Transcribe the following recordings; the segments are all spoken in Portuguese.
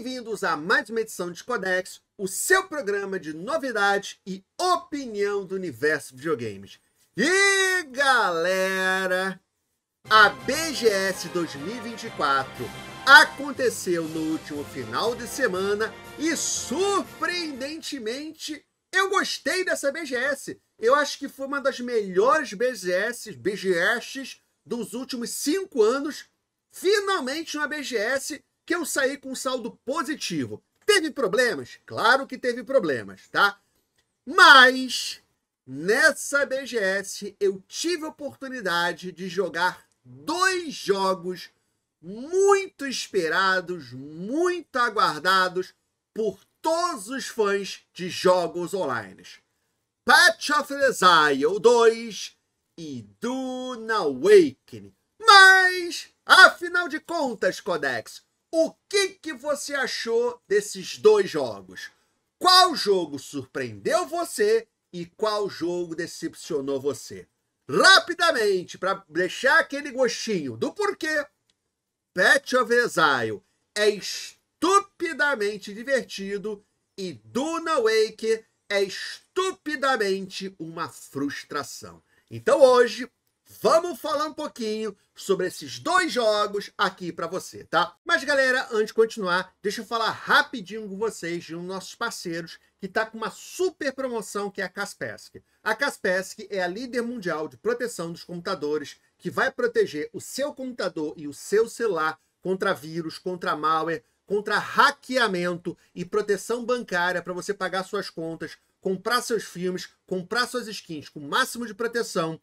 Bem-vindos a mais uma edição de Codex, o seu programa de novidade e opinião do universo videogames. E galera, a BGS 2024 aconteceu no último final de semana e surpreendentemente eu gostei dessa BGS. Eu acho que foi uma das melhores BGS, BGS dos últimos cinco anos. Finalmente uma BGS que eu saí com saldo positivo. Teve problemas? Claro que teve problemas, tá? Mas nessa BGS eu tive a oportunidade de jogar dois jogos muito esperados, muito aguardados por todos os fãs de jogos online. Patch of Exile 2 e Duna Awakening. Mas, afinal de contas, Codex, o que, que você achou desses dois jogos? Qual jogo surpreendeu você e qual jogo decepcionou você? Rapidamente, para deixar aquele gostinho do porquê, Patch of Exile é estupidamente divertido e Duna Wake é estupidamente uma frustração. Então hoje Vamos falar um pouquinho sobre esses dois jogos aqui para você, tá? Mas galera, antes de continuar, deixa eu falar rapidinho com vocês de um dos nossos parceiros que está com uma super promoção que é a Kaspersky. A Kaspersky é a líder mundial de proteção dos computadores que vai proteger o seu computador e o seu celular contra vírus, contra malware, contra hackeamento e proteção bancária para você pagar suas contas, comprar seus filmes, comprar suas skins com o máximo de proteção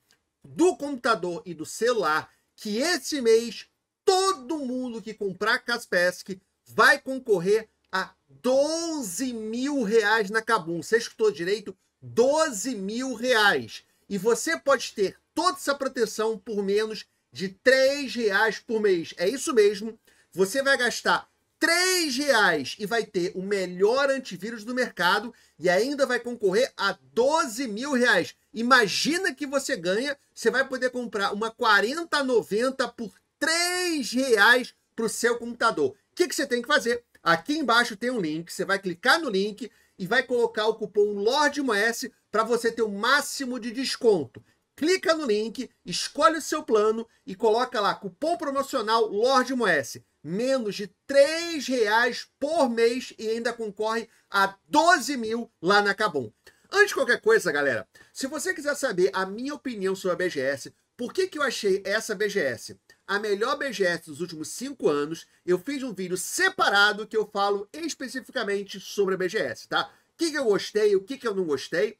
do computador e do celular que esse mês todo mundo que comprar Kaspersky vai concorrer a 12 mil reais na Cabum. Você escutou direito? 12 mil reais. E você pode ter toda essa proteção por menos de 3 reais por mês. É isso mesmo. Você vai gastar 3 reais e vai ter o melhor antivírus do mercado e ainda vai concorrer a 12 mil reais. Imagina que você ganha, você vai poder comprar uma 4090 por 3 reais para o seu computador. O que, que você tem que fazer? Aqui embaixo tem um link, você vai clicar no link e vai colocar o cupom LORDMOS para você ter o máximo de desconto clica no link, escolhe o seu plano e coloca lá cupom promocional Lorde Menos de R$ reais por mês e ainda concorre a 12 mil lá na Cabum. Antes de qualquer coisa, galera, se você quiser saber a minha opinião sobre a BGS, por que, que eu achei essa BGS a melhor BGS dos últimos cinco anos, eu fiz um vídeo separado que eu falo especificamente sobre a BGS, tá? O que, que eu gostei, o que, que eu não gostei,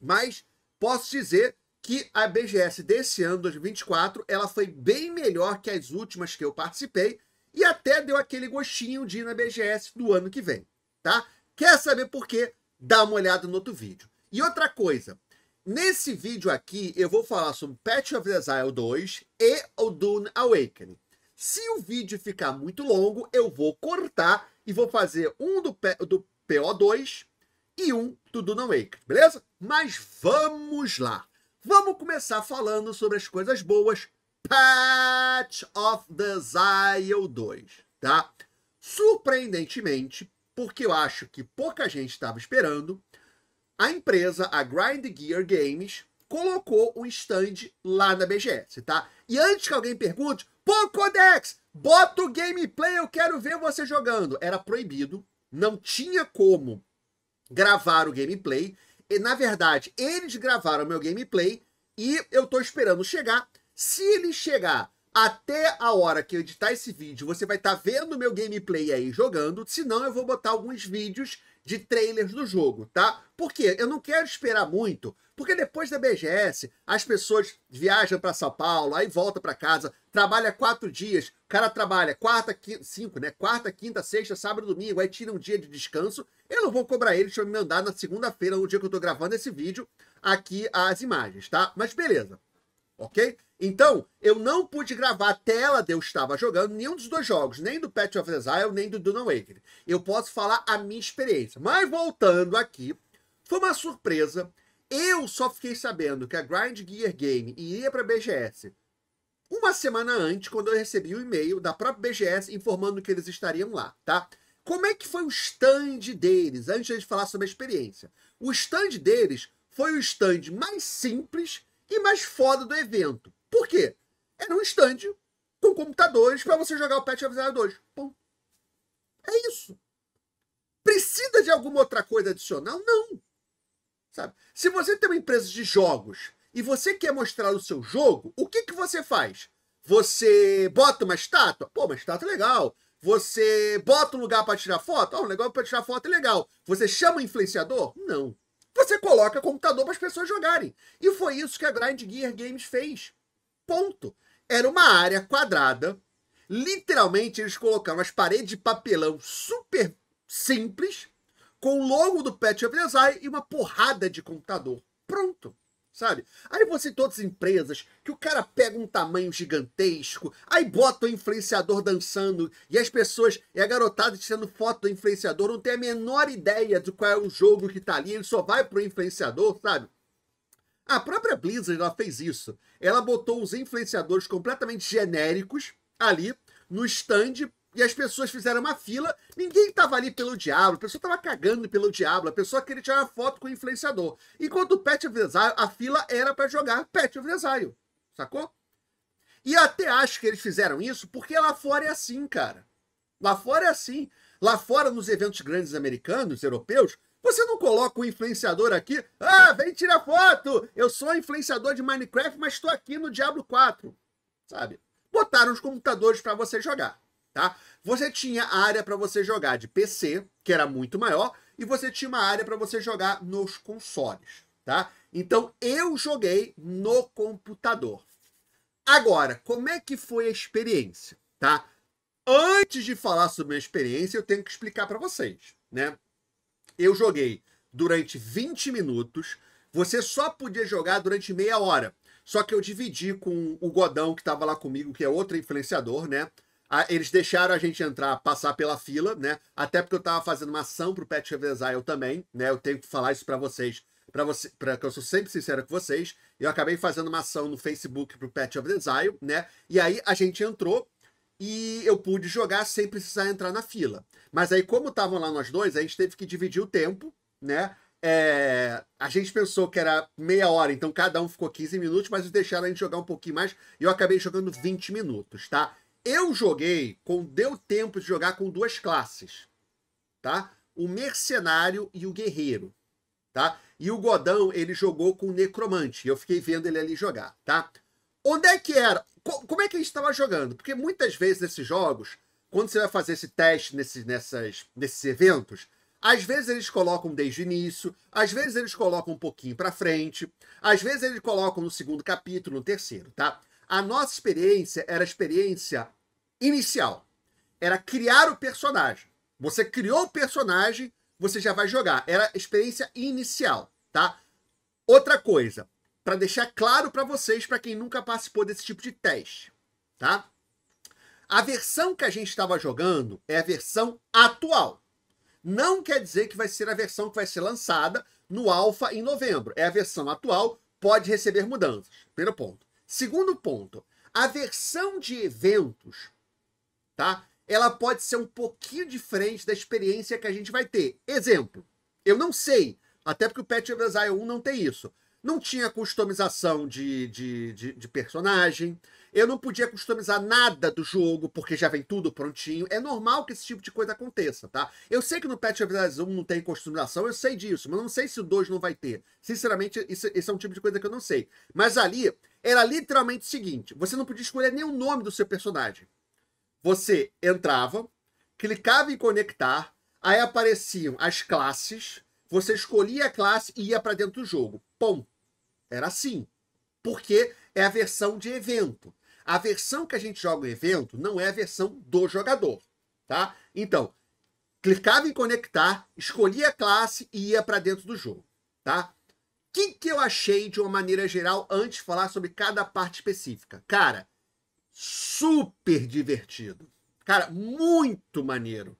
mas posso dizer que a BGS desse ano, 2024, ela foi bem melhor que as últimas que eu participei e até deu aquele gostinho de ir na BGS do ano que vem, tá? Quer saber por quê? Dá uma olhada no outro vídeo. E outra coisa, nesse vídeo aqui eu vou falar sobre Patch of Exile 2 e o Dune Awakening. Se o vídeo ficar muito longo, eu vou cortar e vou fazer um do, P do PO2 e um do Dune Awakening, beleza? Mas vamos lá! Vamos começar falando sobre as coisas boas. Patch of the Zio 2, tá? Surpreendentemente, porque eu acho que pouca gente estava esperando, a empresa, a Grind Gear Games, colocou um stand lá na BGS, tá? E antes que alguém pergunte, pô, Codex, bota o gameplay, eu quero ver você jogando. Era proibido, não tinha como gravar o gameplay. E, na verdade, eles gravaram meu gameplay e eu tô esperando chegar. Se ele chegar até a hora que eu editar esse vídeo, você vai estar tá vendo meu gameplay aí jogando. Se não, eu vou botar alguns vídeos de trailers do jogo, tá? Por quê? Eu não quero esperar muito, porque depois da BGS, as pessoas viajam para São Paulo, aí volta para casa, trabalha quatro dias, o cara trabalha quarta, quinta, cinco, né? Quarta, quinta, sexta, sábado, domingo, aí tira um dia de descanso. Eu não vou cobrar eles eu me mandar na segunda-feira, no dia que eu tô gravando esse vídeo, aqui as imagens, tá? Mas beleza ok? Então, eu não pude gravar a tela de eu estava jogando nenhum dos dois jogos, nem do Patch of Exile, nem do Duna Awakening. Eu posso falar a minha experiência. Mas voltando aqui, foi uma surpresa. Eu só fiquei sabendo que a Grind Gear Game iria para a BGS uma semana antes, quando eu recebi o um e-mail da própria BGS informando que eles estariam lá, tá? Como é que foi o stand deles? Antes de falar sobre a experiência. O stand deles foi o stand mais simples e mais foda do evento. Por quê? Era é um stand com computadores para você jogar o Pet Avisar 2. Bom, é isso. Precisa de alguma outra coisa adicional? Não. Sabe? Se você tem uma empresa de jogos e você quer mostrar o seu jogo, o que, que você faz? Você bota uma estátua? Pô, uma estátua é legal. Você bota um lugar para tirar foto? Ó, oh, um lugar para tirar foto é legal. Você chama o influenciador? Não você coloca computador para as pessoas jogarem. E foi isso que a Grind Gear Games fez. Ponto. Era uma área quadrada. Literalmente, eles colocaram as paredes de papelão super simples, com o logo do Patch of Design e uma porrada de computador. Pronto sabe? Aí você tem as empresas que o cara pega um tamanho gigantesco, aí bota o influenciador dançando e as pessoas, e a garotada tirando foto do influenciador, não tem a menor ideia de qual é o jogo que tá ali, ele só vai pro influenciador, sabe? A própria Blizzard ela fez isso. Ela botou os influenciadores completamente genéricos ali no stand e as pessoas fizeram uma fila, ninguém tava ali pelo diabo, a pessoa tava cagando pelo diabo, a pessoa queria tirar uma foto com o influenciador. Enquanto o Pet Avesaio, a fila era para jogar Pet Avesaio, sacou? E até acho que eles fizeram isso porque lá fora é assim, cara. Lá fora é assim. Lá fora, nos eventos grandes americanos, europeus, você não coloca o um influenciador aqui, ah, vem tirar foto, eu sou influenciador de Minecraft, mas estou aqui no Diablo 4, sabe? Botaram os computadores para você jogar tá? Você tinha área para você jogar de PC, que era muito maior, e você tinha uma área para você jogar nos consoles, tá? Então eu joguei no computador. Agora, como é que foi a experiência, tá? Antes de falar sobre a experiência, eu tenho que explicar para vocês, né? Eu joguei durante 20 minutos, você só podia jogar durante meia hora. Só que eu dividi com o Godão que estava lá comigo, que é outro influenciador, né? eles deixaram a gente entrar, passar pela fila, né? Até porque eu tava fazendo uma ação pro Pet Reversal também, né? Eu tenho que falar isso para vocês, para você, para que eu sou sempre sincero com vocês. Eu acabei fazendo uma ação no Facebook pro Pet of Desire, né? E aí a gente entrou e eu pude jogar sem precisar entrar na fila. Mas aí como estavam lá nós dois, a gente teve que dividir o tempo, né? É, a gente pensou que era meia hora, então cada um ficou 15 minutos, mas eles deixaram a gente jogar um pouquinho mais e eu acabei jogando 20 minutos, tá? Eu joguei, com, deu tempo de jogar com duas classes, tá? O mercenário e o guerreiro, tá? E o Godão, ele jogou com o necromante, eu fiquei vendo ele ali jogar, tá? Onde é que era? como é que a gente estava jogando? Porque muitas vezes nesses jogos, quando você vai fazer esse teste nesses, nessas, nesses eventos, às vezes eles colocam desde o início, às vezes eles colocam um pouquinho para frente, às vezes eles colocam no segundo capítulo, no terceiro, tá? A nossa experiência era a experiência inicial. Era criar o personagem. Você criou o personagem, você já vai jogar. Era a experiência inicial, tá? Outra coisa, para deixar claro para vocês, para quem nunca participou desse tipo de teste, tá? A versão que a gente estava jogando é a versão atual. Não quer dizer que vai ser a versão que vai ser lançada no Alpha em novembro. É a versão atual, pode receber mudanças. Primeiro ponto. Segundo ponto, a versão de eventos, tá? Ela pode ser um pouquinho diferente da experiência que a gente vai ter. Exemplo, eu não sei, até porque o Patch of Exile 1 não tem isso. Não tinha customização de, de, de, de personagem, eu não podia customizar nada do jogo, porque já vem tudo prontinho. É normal que esse tipo de coisa aconteça, tá? Eu sei que no Patch the 1 não tem customização, eu sei disso, mas não sei se o 2 não vai ter. Sinceramente, isso, esse é um tipo de coisa que eu não sei. Mas ali, era literalmente o seguinte: você não podia escolher nem o nome do seu personagem. Você entrava, clicava em conectar, aí apareciam as classes, você escolhia a classe e ia para dentro do jogo. Pum! Era assim. Porque é a versão de evento. A versão que a gente joga o evento não é a versão do jogador, tá? Então, clicava em conectar, escolhia a classe e ia para dentro do jogo, tá? O que, que eu achei de uma maneira geral antes de falar sobre cada parte específica? Cara, super divertido. Cara, muito maneiro.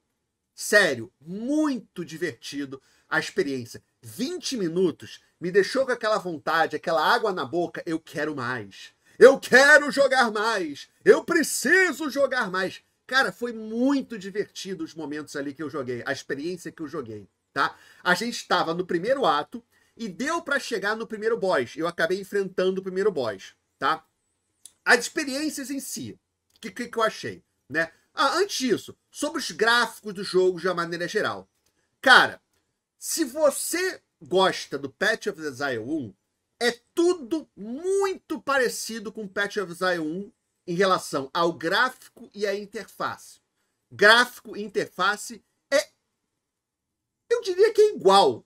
Sério, muito divertido a experiência. 20 minutos me deixou com aquela vontade, aquela água na boca, eu quero mais. Eu quero jogar mais. Eu preciso jogar mais. Cara, foi muito divertido os momentos ali que eu joguei, a experiência que eu joguei, tá? A gente estava no primeiro ato e deu para chegar no primeiro boss. Eu acabei enfrentando o primeiro boss, tá? As experiências em si, o que, que, que eu achei, né? Ah, antes disso, sobre os gráficos do jogo de uma maneira geral. Cara, se você gosta do Patch of Desire 1, é tudo muito parecido com Patch of Zion 1 em relação ao gráfico e à interface. Gráfico e interface é, eu diria que é igual,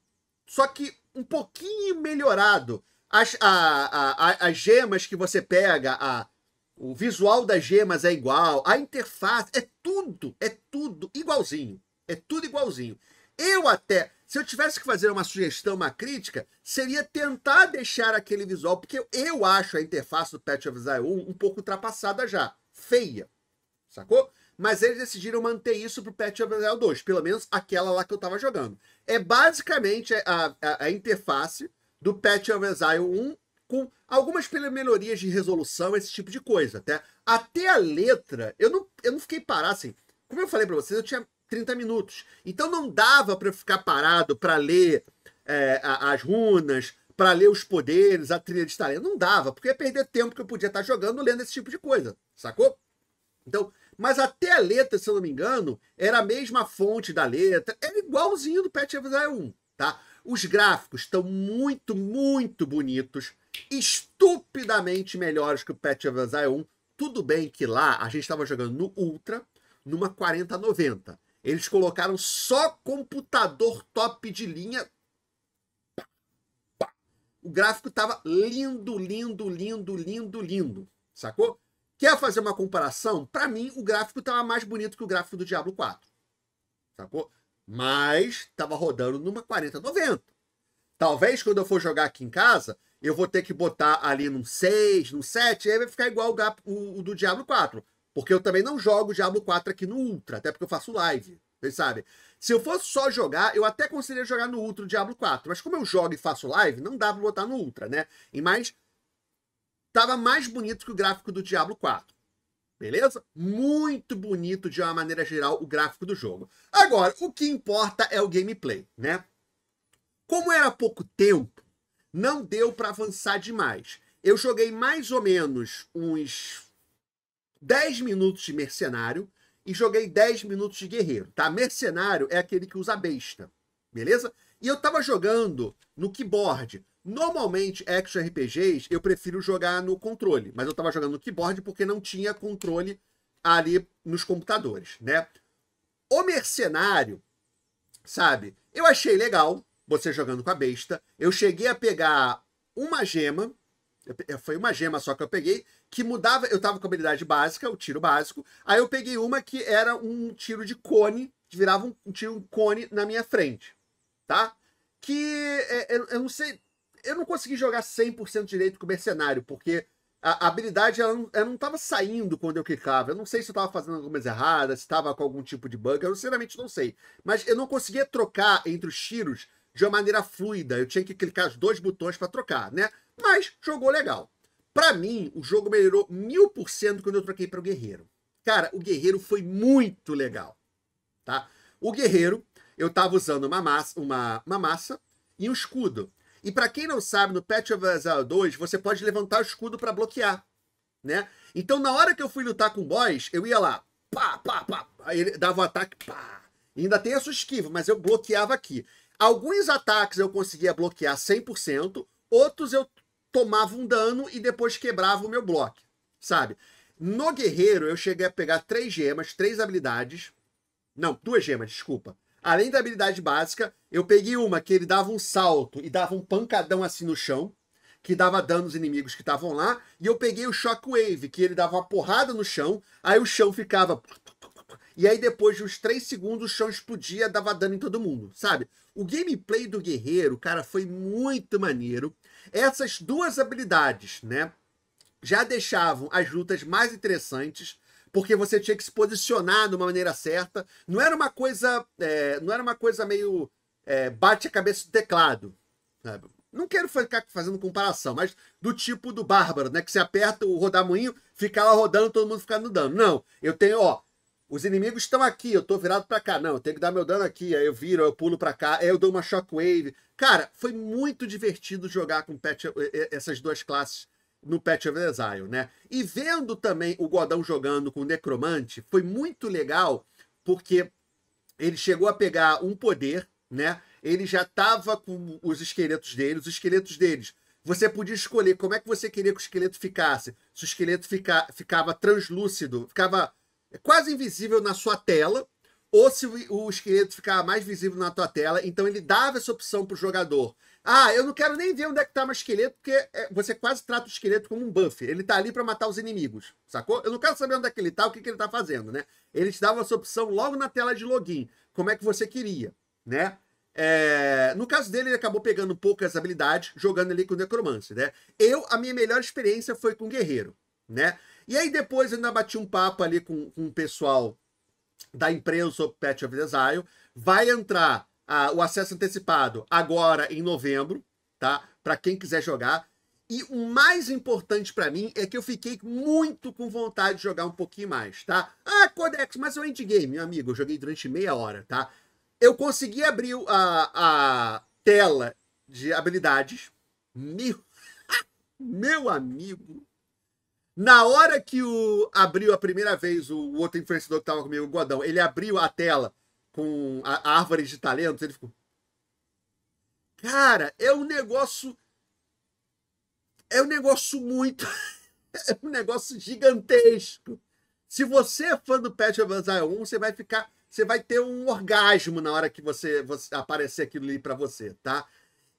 só que um pouquinho melhorado. As, a, a, a, as gemas que você pega, a, o visual das gemas é igual, a interface, é tudo, é tudo igualzinho. É tudo igualzinho. Eu até. Se eu tivesse que fazer uma sugestão, uma crítica, seria tentar deixar aquele visual, porque eu acho a interface do Patch of Zion um pouco ultrapassada já, feia, sacou? Mas eles decidiram manter isso pro Patch of Zion 2, pelo menos aquela lá que eu tava jogando. É basicamente a, a, a interface do Patch of Zion 1 com algumas melhorias de resolução, esse tipo de coisa, até. Até a letra, eu não, eu não fiquei parado, assim, como eu falei para vocês, eu tinha 30 minutos. Então não dava para ficar parado para ler é, as runas, para ler os poderes, a trilha de talento. Não dava, porque ia perder tempo que eu podia estar jogando lendo esse tipo de coisa, sacou? Então, mas até a letra, se eu não me engano, era a mesma fonte da letra, era igualzinho do Pet Evil 1, tá? Os gráficos estão muito, muito bonitos, estupidamente melhores que o Pet Evil 1. Tudo bem que lá a gente estava jogando no Ultra, numa 4090. Eles colocaram só computador top de linha. O gráfico estava lindo, lindo, lindo, lindo, lindo. Sacou? Quer fazer uma comparação? Para mim, o gráfico estava mais bonito que o gráfico do Diablo 4. Sacou? Mas estava rodando numa 4090. Talvez quando eu for jogar aqui em casa, eu vou ter que botar ali num 6, num 7, aí vai ficar igual o, o do Diablo 4. Porque eu também não jogo Diablo 4 aqui no Ultra, até porque eu faço live. Vocês sabem. Se eu fosse só jogar, eu até conseguiria jogar no Ultra o Diablo 4. Mas como eu jogo e faço live, não dá pra botar no Ultra, né? E mais, tava mais bonito que o gráfico do Diablo 4. Beleza? Muito bonito de uma maneira geral o gráfico do jogo. Agora, o que importa é o gameplay, né? Como era pouco tempo, não deu para avançar demais. Eu joguei mais ou menos uns 10 minutos de mercenário e joguei 10 minutos de guerreiro, tá? Mercenário é aquele que usa besta, beleza? E eu tava jogando no keyboard. Normalmente, action RPGs, eu prefiro jogar no controle, mas eu tava jogando no keyboard porque não tinha controle ali nos computadores, né? O mercenário, sabe? Eu achei legal você jogando com a besta. Eu cheguei a pegar uma gema, foi uma gema só que eu peguei, que mudava. Eu tava com a habilidade básica, o tiro básico. Aí eu peguei uma que era um tiro de cone, virava um, um tiro um cone na minha frente, tá? Que é, eu, é, eu, não sei. Eu não consegui jogar 100% direito com o mercenário, porque a, a habilidade ela não, ela não tava saindo quando eu clicava. Eu não sei se eu tava fazendo alguma coisa errada, se tava com algum tipo de bug, eu sinceramente não sei. Mas eu não conseguia trocar entre os tiros de uma maneira fluida. Eu tinha que clicar os dois botões para trocar, né? Mas jogou legal. Para mim, o jogo melhorou mil por cento quando eu troquei para o Guerreiro. Cara, o Guerreiro foi muito legal, tá? O Guerreiro, eu tava usando uma massa, uma, uma massa e um escudo. E para quem não sabe, no Patch of Exile 2, você pode levantar o escudo para bloquear, né? Então, na hora que eu fui lutar com o boss, eu ia lá, pá, pá, pá, aí ele dava o um ataque, pá. E ainda tem a sua esquiva, mas eu bloqueava aqui. Alguns ataques eu conseguia bloquear 100%, outros eu tomava um dano e depois quebrava o meu bloco, sabe? No guerreiro, eu cheguei a pegar três gemas, três habilidades. Não, duas gemas, desculpa. Além da habilidade básica, eu peguei uma que ele dava um salto e dava um pancadão assim no chão, que dava dano aos inimigos que estavam lá. E eu peguei o Shockwave, que ele dava uma porrada no chão, aí o chão ficava e aí, depois de uns 3 segundos, o chão explodia, dava dano em todo mundo, sabe? O gameplay do guerreiro, cara, foi muito maneiro. Essas duas habilidades, né? Já deixavam as lutas mais interessantes, porque você tinha que se posicionar de uma maneira certa. Não era uma coisa. É, não era uma coisa meio. É, bate a cabeça do teclado. Sabe? não quero ficar fazendo comparação, mas do tipo do Bárbaro, né? Que você aperta o rodamuinho, fica lá rodando, todo mundo ficando dando. Não, eu tenho, ó, os inimigos estão aqui, eu tô virado para cá. Não, eu tenho que dar meu dano aqui. Aí eu viro, eu pulo para cá, aí eu dou uma shockwave. Cara, foi muito divertido jogar com patch, eh, eh, essas duas classes no Patch of Desire, né? E vendo também o Godão jogando com o Necromante, foi muito legal, porque ele chegou a pegar um poder, né? Ele já tava com os esqueletos dele, os esqueletos deles. Você podia escolher como é que você queria que o esqueleto ficasse. Se o esqueleto fica, ficava translúcido, ficava é quase invisível na sua tela, ou se o esqueleto ficar mais visível na tua tela, então ele dava essa opção para o jogador. Ah, eu não quero nem ver onde é que tá meu esqueleto, porque é, você quase trata o esqueleto como um buff. Ele tá ali para matar os inimigos, sacou? Eu não quero saber onde é que ele tá, o que, que ele tá fazendo, né? Ele te dava essa opção logo na tela de login, como é que você queria, né? É... No caso dele, ele acabou pegando poucas habilidades, jogando ali com o Necromancer, né? Eu, a minha melhor experiência foi com o Guerreiro, né? E aí depois ainda bati um papo ali com, com o pessoal da empresa sobre Patch of Desire. Vai entrar ah, o acesso antecipado agora em novembro, tá? Para quem quiser jogar. E o mais importante para mim é que eu fiquei muito com vontade de jogar um pouquinho mais, tá? Ah, Codex, mas é um endgame, meu amigo. Eu joguei durante meia hora, tá? Eu consegui abrir a, a tela de habilidades. Meu, meu amigo, na hora que o abriu a primeira vez, o, o outro influenciador que estava comigo, o Godão, ele abriu a tela com a, a árvore de talentos, ele ficou. Cara, é um negócio. É um negócio muito. é um negócio gigantesco. Se você é fã do Pet Avanzar 1, você vai ficar. Você vai ter um orgasmo na hora que você, você aparecer aquilo ali para você, tá?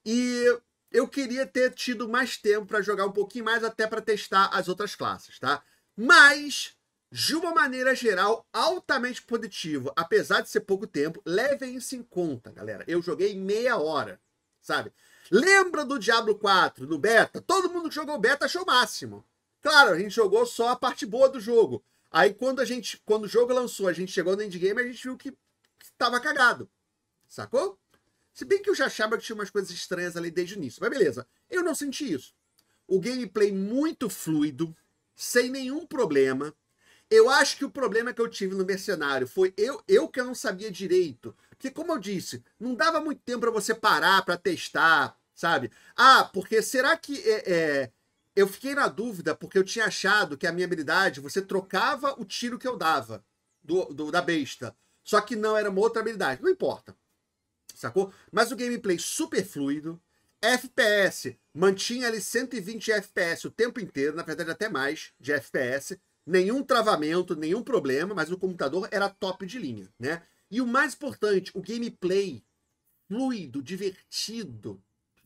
E eu queria ter tido mais tempo para jogar um pouquinho mais até para testar as outras classes, tá? Mas de uma maneira geral, altamente positivo, apesar de ser pouco tempo, levem isso em conta, galera. Eu joguei meia hora, sabe? Lembra do Diablo 4, no beta? Todo mundo que jogou beta achou o máximo. Claro, a gente jogou só a parte boa do jogo. Aí quando a gente, quando o jogo lançou, a gente chegou no endgame, a gente viu que, que tava cagado. Sacou? Se bem que eu já achava que tinha umas coisas estranhas ali desde o início. Mas beleza, eu não senti isso. O gameplay muito fluido, sem nenhum problema. Eu acho que o problema que eu tive no Mercenário foi eu, eu que eu não sabia direito. Porque, como eu disse, não dava muito tempo para você parar para testar, sabe? Ah, porque será que. É, é... Eu fiquei na dúvida porque eu tinha achado que a minha habilidade você trocava o tiro que eu dava do, do da besta. Só que não, era uma outra habilidade. Não importa sacou? Mas o gameplay super fluido, FPS, mantinha ali 120 FPS o tempo inteiro, na verdade até mais de FPS, nenhum travamento, nenhum problema, mas o computador era top de linha, né? E o mais importante, o gameplay fluido, divertido,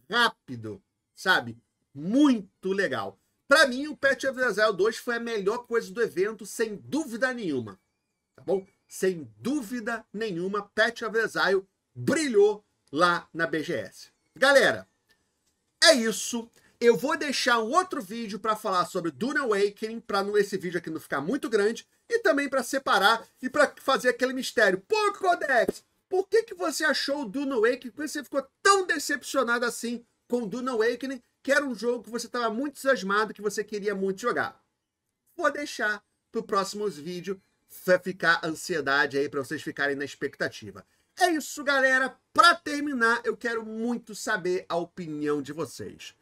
rápido, sabe? Muito legal. Para mim, o Patch of Exile 2 foi a melhor coisa do evento, sem dúvida nenhuma. Tá bom? Sem dúvida nenhuma, Patch of Exile brilhou lá na BGS. Galera, é isso. Eu vou deixar um outro vídeo para falar sobre Dune Awakening, para esse vídeo aqui não ficar muito grande, e também para separar e para fazer aquele mistério. Pô, Codex, por que, que você achou o Dune Awakening? Por que você ficou tão decepcionado assim com Dune Awakening, que era um jogo que você estava muito entusiasmado, que você queria muito jogar? Vou deixar para o próximo vídeo ficar ansiedade aí, para vocês ficarem na expectativa. É isso, galera. Para terminar, eu quero muito saber a opinião de vocês.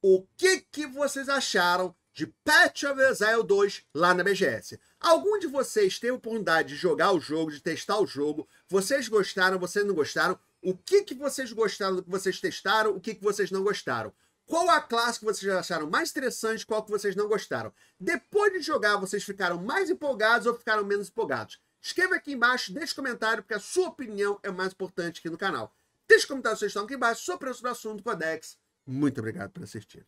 O que, que vocês acharam de Patch of Exile 2 lá na BGS? Algum de vocês teve a oportunidade de jogar o jogo, de testar o jogo? Vocês gostaram, vocês não gostaram? O que, que vocês gostaram do que vocês testaram? O que, que vocês não gostaram? Qual a classe que vocês acharam mais interessante? Qual que vocês não gostaram? Depois de jogar, vocês ficaram mais empolgados ou ficaram menos empolgados? Escreva aqui embaixo, deixe comentário, porque a sua opinião é o mais importante aqui no canal. Deixe comentário sugestão aqui embaixo sobre o assunto Codex. Muito obrigado por assistir.